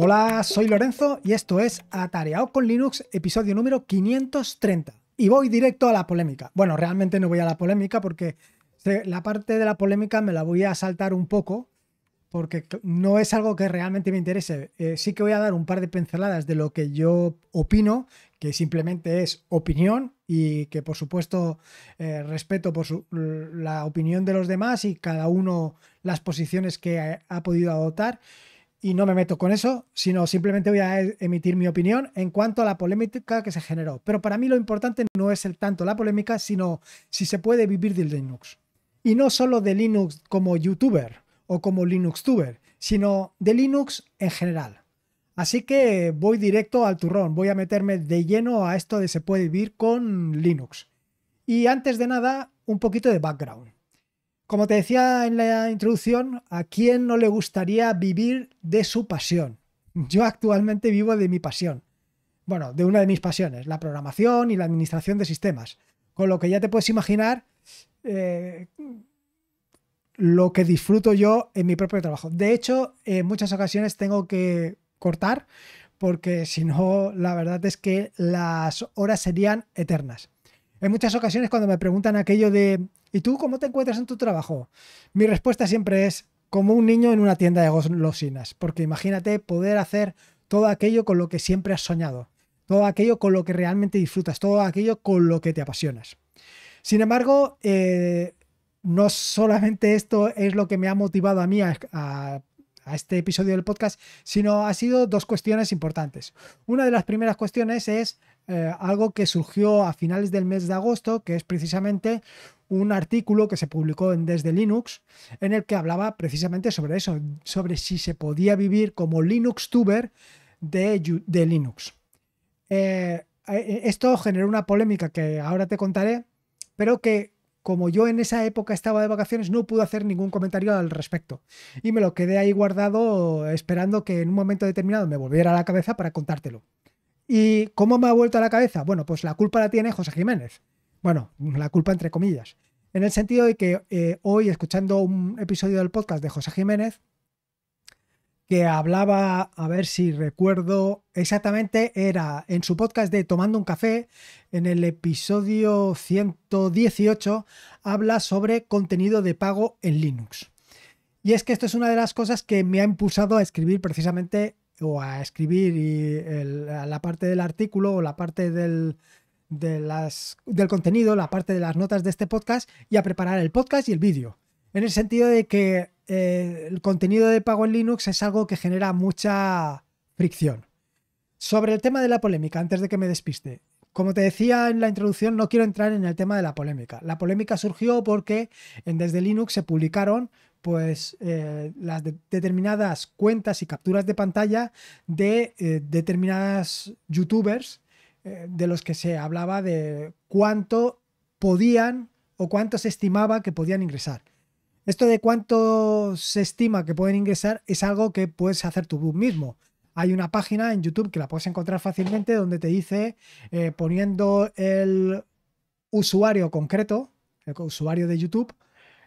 Hola, soy Lorenzo y esto es Atareado con Linux, episodio número 530. Y voy directo a la polémica. Bueno, realmente no voy a la polémica porque la parte de la polémica me la voy a saltar un poco porque no es algo que realmente me interese. Eh, sí que voy a dar un par de pinceladas de lo que yo opino, que simplemente es opinión y que por supuesto eh, respeto por la opinión de los demás y cada uno las posiciones que ha podido adoptar y no me meto con eso, sino simplemente voy a e-, emitir mi opinión en cuanto a la polémica que se generó. Pero para mí lo importante no es el tanto la polémica, sino si se puede vivir de Linux. Y no solo de Linux como youtuber o como Linuxtuber, sino de Linux en general. Así que voy directo al turrón, voy a meterme de lleno a esto de se puede vivir con Linux. Y antes de nada, un poquito de background. Como te decía en la introducción, ¿a quién no le gustaría vivir de su pasión? Yo actualmente vivo de mi pasión. Bueno, de una de mis pasiones, la programación y la administración de sistemas. Con lo que ya te puedes imaginar eh, lo que disfruto yo en mi propio trabajo. De hecho, en muchas ocasiones tengo que cortar porque si no, la verdad es que las horas serían eternas. En muchas ocasiones cuando me preguntan aquello de ¿Y tú cómo te encuentras en tu trabajo? Mi respuesta siempre es como un niño en una tienda de golosinas, porque imagínate poder hacer todo aquello con lo que siempre has soñado, todo aquello con lo que realmente disfrutas, todo aquello con lo que te apasionas. Sin embargo, eh, no solamente esto es lo que me ha motivado a mí a, este episodio del podcast, sino ha sido dos cuestiones importantes. Una de las primeras cuestiones es eh, algo que surgió a finales del mes de agosto, que es precisamente un artículo que se publicó en Desde Linux en el que hablaba precisamente sobre eso, sobre si se podía vivir como Linux tuber de, de Linux. Eh, eh, eh, esto generó una polémica que ahora te contaré, pero que como yo en esa época estaba de vacaciones, no pude hacer ningún comentario al respecto. Y me lo quedé ahí guardado esperando que en un momento determinado me volviera a la cabeza para contártelo. ¿Y cómo me ha vuelto a la cabeza? Bueno, pues la culpa la tiene José Jiménez. Bueno, la culpa entre comillas. En el sentido de que eh, hoy, escuchando un episodio del podcast de José Jiménez, que hablaba, a ver si recuerdo exactamente, era en su podcast de Tomando un café, en el episodio 118, habla sobre contenido de pago en Linux. Y es que esto es una de las cosas que me ha impulsado a escribir precisamente, o a escribir la parte del artículo o la parte del, de las, del contenido, la parte de las notas de este podcast y a preparar el podcast y el vídeo. En el sentido de que eh, el contenido de pago en Linux es algo que genera mucha fricción. Sobre el tema de la polémica, antes de que me despiste, como te decía en la introducción, no quiero entrar en el tema de la polémica. La polémica surgió porque Desde Linux se publicaron pues eh, las determinadas cuentas y capturas de pantalla de eh, determinadas youtubers eh, de los que se hablaba de cuánto podían o cuánto se estimaba que podían ingresar. Esto de cuánto se estima que pueden ingresar es algo que puedes hacer tú mismo. Hay una página en YouTube que la puedes encontrar fácilmente donde te dice eh, poniendo el usuario concreto, el usuario de YouTube,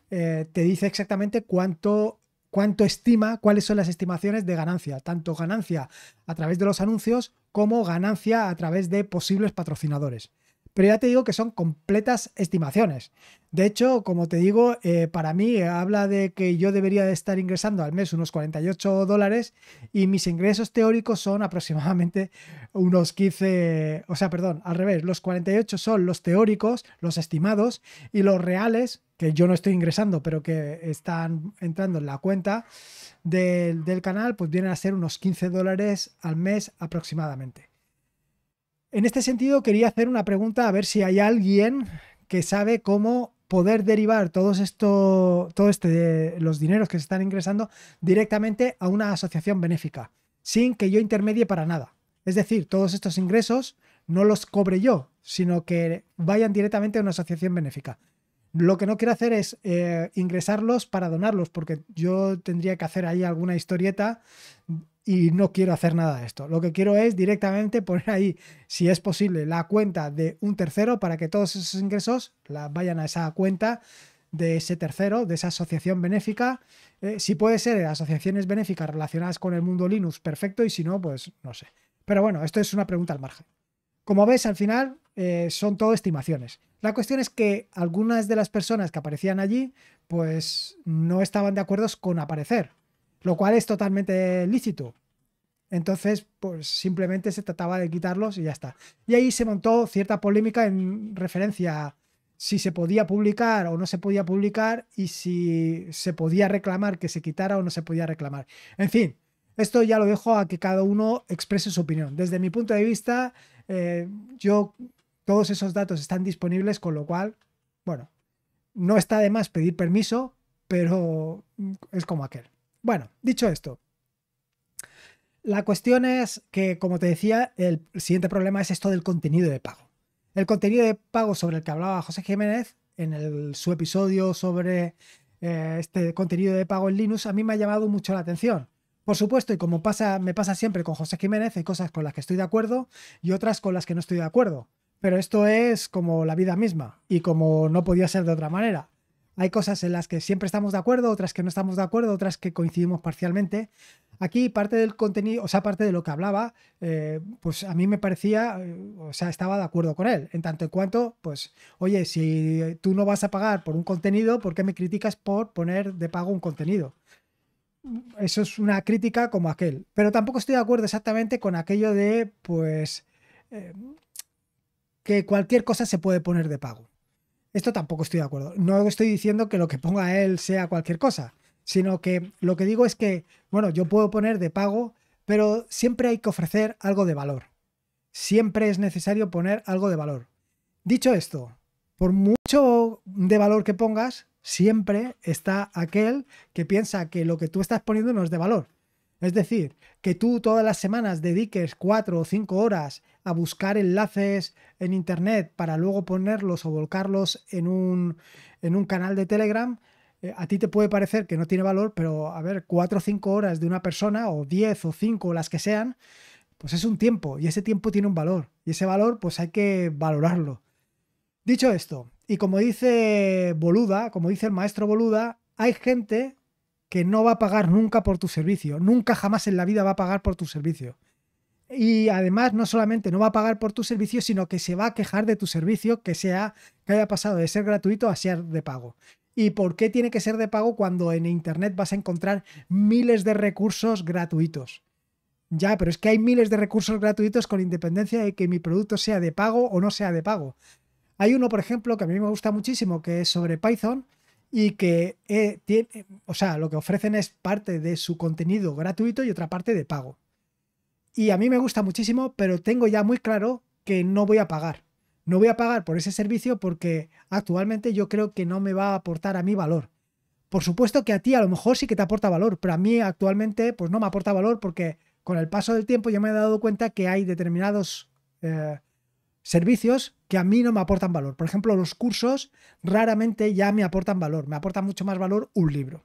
eh, te dice exactamente cuánto cuánto estima, cuáles son las estimaciones de ganancia, tanto ganancia a través de los anuncios como ganancia a través de posibles patrocinadores. Pero ya te digo que son completas estimaciones. De hecho, como te digo, eh, para mí habla de que yo debería estar ingresando al mes unos 48 dólares y mis ingresos teóricos son aproximadamente unos 15, o sea, perdón, al revés, los 48 son los teóricos, los estimados y los reales, que yo no estoy ingresando, pero que están entrando en la cuenta del canal, pues vienen a ser unos 15 dólares al mes aproximadamente. En este sentido, quería hacer una pregunta a ver si hay alguien que sabe cómo poder derivar todos todo este, los dineros que se están ingresando directamente a una asociación benéfica, sin que yo intermedie para nada. Es decir, todos estos ingresos no los cobre yo, sino que vayan directamente a una asociación benéfica. Lo que no quiero hacer es eh, ingresarlos para donarlos, porque yo tendría que hacer ahí alguna historieta y no quiero hacer nada de esto. Lo que quiero es directamente poner ahí, si es posible, la cuenta de un tercero para que todos esos ingresos vayan a esa cuenta de ese tercero, de esa asociación benéfica. Eh, si puede ser asociaciones benéficas relacionadas con el mundo Linux, perfecto, y si no, pues no sé. Pero bueno, esto es una pregunta al margen. Como ves, al final eh, son todo estimaciones. La cuestión es que algunas de las personas que aparecían allí, pues no estaban de acuerdo con aparecer lo cual es totalmente lícito. Entonces, pues simplemente se trataba de quitarlos y ya está. Y ahí se montó cierta polémica en referencia a si se podía publicar o no se podía publicar y si se podía reclamar que se quitara o no se podía reclamar. En fin, esto ya lo dejo a que cada uno exprese su opinión. Desde mi punto de vista, eh, yo todos esos datos están disponibles, con lo cual, bueno, no está de más pedir permiso, pero es como aquel. Bueno, dicho esto, la cuestión es que, como te decía, el siguiente problema es esto del contenido de pago. El contenido de pago sobre el que hablaba José Jiménez en su episodio sobre eh, este contenido de pago en Linux a mí me ha llamado mucho la atención. Por supuesto, y como pasa, me pasa siempre con José Jiménez, hay cosas con las que estoy de acuerdo y otras con las que no estoy de acuerdo. Pero esto es como la vida misma y como no podía ser de otra manera. Hay cosas en las que siempre estamos de acuerdo, otras que no estamos de acuerdo, otras que coincidimos parcialmente. Aquí parte del contenido, o sea, parte de lo que hablaba, eh, pues a mí me parecía, eh, o sea, estaba de acuerdo con él. En tanto en cuanto, pues, oye, si tú no vas a pagar por un contenido, ¿por qué me criticas por poner de pago un contenido? Eso es una crítica como aquel. Pero tampoco estoy de acuerdo exactamente con aquello de, pues, eh, que cualquier cosa se puede poner de pago. Esto tampoco estoy de acuerdo. No estoy diciendo que lo que ponga él sea cualquier cosa, sino que lo que digo es que, bueno, yo puedo poner de pago, pero siempre hay que ofrecer algo de valor. Siempre es necesario poner algo de valor. Dicho esto, por mucho de valor que pongas, siempre está aquel que piensa que lo que tú estás poniendo no es de valor. Es decir, que tú todas las semanas dediques cuatro o cinco horas a buscar enlaces en Internet para luego ponerlos o volcarlos en un, en un canal de Telegram, eh, a ti te puede parecer que no tiene valor, pero a ver, cuatro o cinco horas de una persona, o diez o cinco las que sean, pues es un tiempo y ese tiempo tiene un valor. Y ese valor pues hay que valorarlo. Dicho esto, y como dice Boluda, como dice el maestro Boluda, hay gente que no va a pagar nunca por tu servicio, nunca jamás en la vida va a pagar por tu servicio. Y además no solamente no va a pagar por tu servicio, sino que se va a quejar de tu servicio que, sea, que haya pasado de ser gratuito a ser de pago. ¿Y por qué tiene que ser de pago cuando en Internet vas a encontrar miles de recursos gratuitos? Ya, pero es que hay miles de recursos gratuitos con independencia de que mi producto sea de pago o no sea de pago. Hay uno, por ejemplo, que a mí me gusta muchísimo, que es sobre Python, y que eh, tiene, eh, o sea, lo que ofrecen es parte de su contenido gratuito y otra parte de pago. Y a mí me gusta muchísimo, pero tengo ya muy claro que no voy a pagar. No voy a pagar por ese servicio porque actualmente yo creo que no me va a aportar a mí valor. Por supuesto que a ti a lo mejor sí que te aporta valor, pero a mí actualmente pues no me aporta valor porque con el paso del tiempo yo me he dado cuenta que hay determinados eh, servicios que a mí no me aportan valor. Por ejemplo, los cursos raramente ya me aportan valor, me aporta mucho más valor un libro.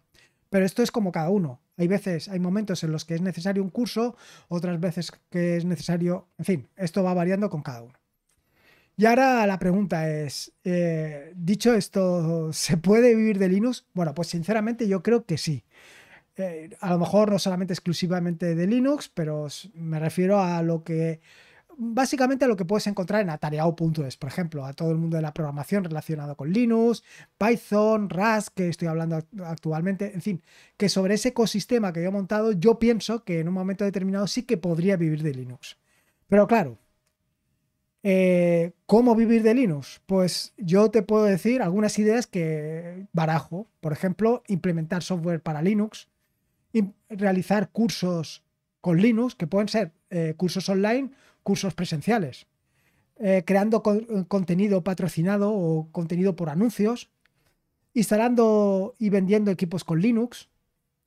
Pero esto es como cada uno. Hay veces, hay momentos en los que es necesario un curso, otras veces que es necesario, en fin, esto va variando con cada uno. Y ahora la pregunta es, eh, dicho esto, ¿se puede vivir de Linux? Bueno, pues sinceramente yo creo que sí. Eh, a lo mejor no solamente exclusivamente de Linux, pero me refiero a lo que básicamente lo que puedes encontrar en atareado.es, por ejemplo, a todo el mundo de la programación relacionado con Linux, Python, Rust, que estoy hablando actualmente, en fin, que sobre ese ecosistema que yo he montado, yo pienso que en un momento determinado sí que podría vivir de Linux. Pero claro, eh, ¿cómo vivir de Linux? Pues yo te puedo decir algunas ideas que barajo, por ejemplo, implementar software para Linux, realizar cursos con Linux, que pueden ser eh, cursos online cursos presenciales, eh, creando eh, contenido patrocinado o contenido por anuncios, instalando y vendiendo equipos con Linux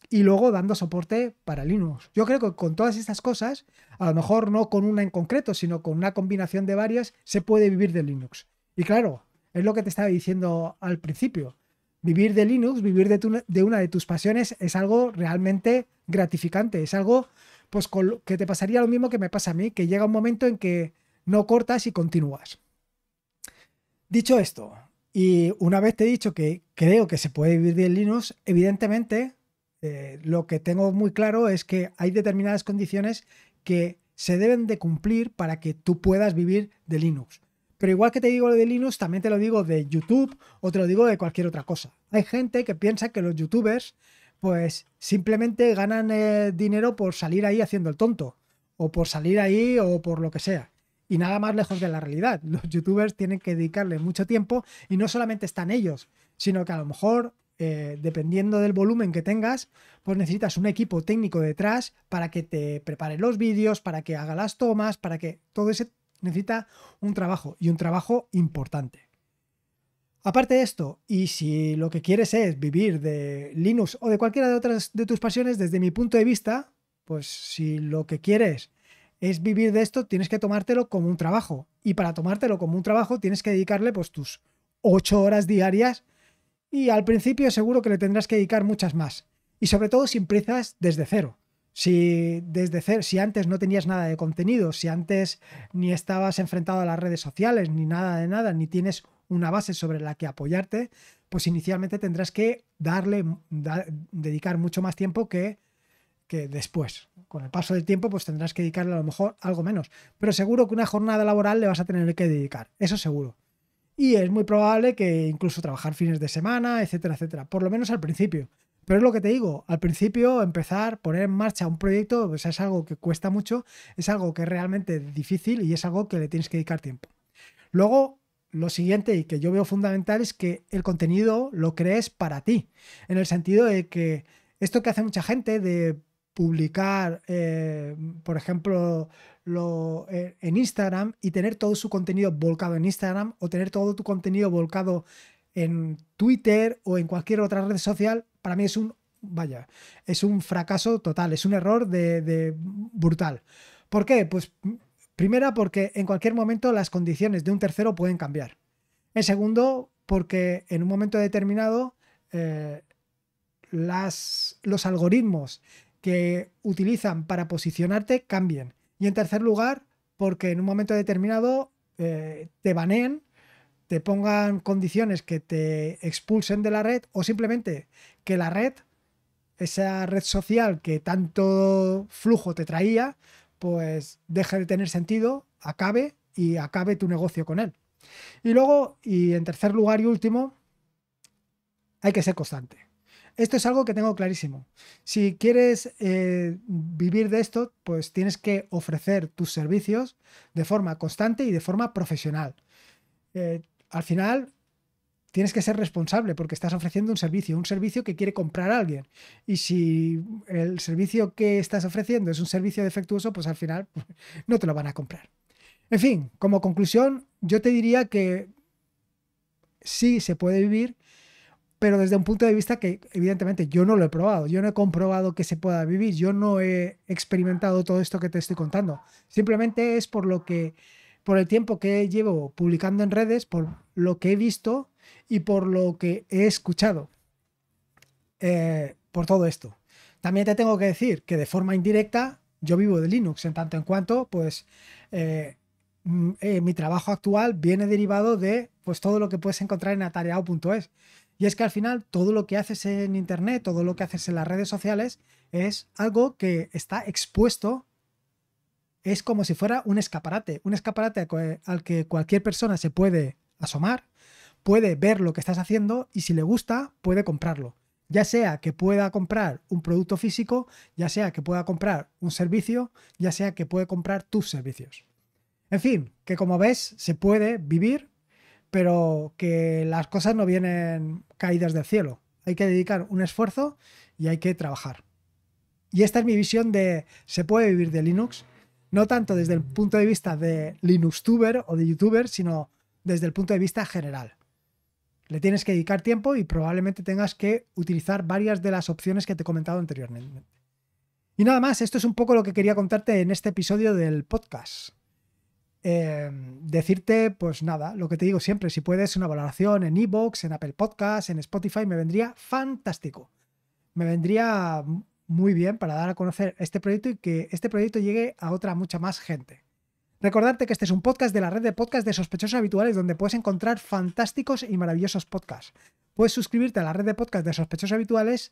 y luego dando soporte para Linux. Yo creo que con todas estas cosas, a lo mejor no con una en concreto, sino con una combinación de varias, se puede vivir de Linux. Y claro, es lo que te estaba diciendo al principio. Vivir de Linux, vivir de, de una de tus pasiones es algo realmente gratificante, es algo pues que te pasaría lo mismo que me pasa a mí, que llega un momento en que no cortas y continúas. Dicho esto, y una vez te he dicho que creo que se puede vivir de Linux, evidentemente eh, lo que tengo muy claro es que hay determinadas condiciones que se deben de cumplir para que tú puedas vivir de Linux. Pero igual que te digo lo de Linux, también te lo digo de YouTube o te lo digo de cualquier otra cosa. Hay gente que piensa que los youtubers pues simplemente ganan eh, dinero por salir ahí haciendo el tonto, o por salir ahí, o por lo que sea. Y nada más lejos de la realidad. Los youtubers tienen que dedicarle mucho tiempo y no solamente están ellos, sino que a lo mejor, eh, dependiendo del volumen que tengas, pues necesitas un equipo técnico detrás para que te prepare los vídeos, para que haga las tomas, para que todo ese necesita un trabajo y un trabajo importante. Aparte de esto, y si lo que quieres es vivir de Linux o de cualquiera de otras de tus pasiones, desde mi punto de vista, pues si lo que quieres es vivir de esto, tienes que tomártelo como un trabajo. Y para tomártelo como un trabajo, tienes que dedicarle pues tus ocho horas diarias y al principio seguro que le tendrás que dedicar muchas más. Y sobre todo si empiezas desde cero. Si desde cero, si antes no tenías nada de contenido, si antes ni estabas enfrentado a las redes sociales, ni nada de nada, ni tienes una base sobre la que apoyarte, pues inicialmente tendrás que darle, mm, dedicar mucho más tiempo que, que después. Con el paso del tiempo, pues tendrás que dedicarle a lo mejor algo menos. Pero seguro que una jornada laboral le vas a tener que dedicar, eso seguro. Y es muy probable que incluso trabajar fines de semana, etcétera, etcétera. Por lo menos al principio. Pero es lo que te digo, al principio empezar, poner en marcha un proyecto, pues es algo que cuesta mucho, es algo que es realmente difícil y es algo que le tienes que dedicar tiempo. Luego, lo siguiente y que yo veo fundamental es que el contenido lo crees para ti, en el sentido de que esto que hace mucha gente de publicar, eh, por ejemplo, lo, eh, en Instagram y tener todo su contenido volcado en Instagram o tener todo tu contenido volcado en Twitter o en cualquier otra red social, para mí es un, vaya, es un fracaso total, es un error de, de brutal. ¿Por qué? Pues Primera, porque en cualquier momento las condiciones de un tercero pueden cambiar. En segundo, porque en un momento determinado eh, las, los algoritmos que utilizan para posicionarte cambien. Y en tercer lugar, porque en un momento determinado eh, te baneen, te pongan condiciones que te expulsen de la red o simplemente que la red, esa red social que tanto flujo te traía, pues deje de tener sentido, acabe y acabe tu negocio con él. Y luego, y en tercer lugar y último, hay que ser constante. Esto es algo que tengo clarísimo. Si quieres eh, vivir de esto, pues tienes que ofrecer tus servicios de forma constante y de forma profesional. Eh, al final, tienes que ser responsable porque estás ofreciendo un servicio, un servicio que quiere comprar alguien. Y si el servicio que estás ofreciendo es un servicio defectuoso, pues al final pues, no te lo van a comprar. En fin, como conclusión, yo te diría que sí se puede vivir, pero desde un punto de vista que evidentemente yo no lo he probado, yo no he comprobado que se pueda vivir, yo no he experimentado todo esto que te estoy contando. Simplemente es por lo que por el tiempo que llevo publicando en redes, por lo que he visto y por lo que he escuchado. Eh, por todo esto. También te tengo que decir que de forma indirecta yo vivo de Linux, en tanto en cuanto, pues, eh, mm, eh, mi trabajo actual viene derivado de pues, todo lo que puedes encontrar en atareao.es. Y es que al final todo lo que haces en Internet, todo lo que haces en las redes sociales, es algo que está expuesto, es como si fuera un escaparate, un escaparate al que cualquier persona se puede asomar puede ver lo que estás haciendo y si le gusta, puede comprarlo. Ya sea que pueda comprar un producto físico, ya sea que pueda comprar un servicio, ya sea que puede comprar tus servicios. En fin, que como ves, se puede vivir, pero que las cosas no vienen caídas del cielo. Hay que dedicar un esfuerzo y hay que trabajar. Y esta es mi visión de se puede vivir de Linux, no tanto desde el punto de vista de Linux LinuxTuber o de YouTuber, sino desde el punto de vista general. Le tienes que dedicar tiempo y probablemente tengas que utilizar varias de las opciones que te he comentado anteriormente. Y nada más, esto es un poco lo que quería contarte en este episodio del podcast. Em, decirte, pues nada, lo que te digo siempre, si puedes una valoración en Evox, en Apple Podcasts, en Spotify, me vendría fantástico. Me vendría muy bien para dar a conocer este proyecto y que este proyecto llegue a otra mucha más gente. Recordarte que este es un podcast de la red de podcasts de sospechosos habituales donde puedes encontrar fantásticos y maravillosos podcasts. Puedes suscribirte a la red de podcasts de sospechosos habituales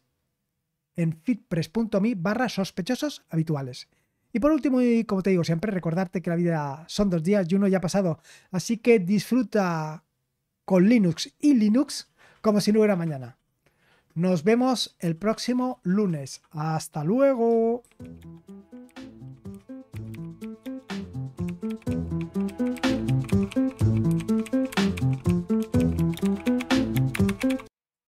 en fitpress.me barra sospechosos habituales. Y por último, y como te digo siempre, recordarte que la vida son dos días y uno ya ha pasado. Así que disfruta con Linux y Linux como si no hubiera mañana. Nos vemos el próximo lunes. Hasta luego.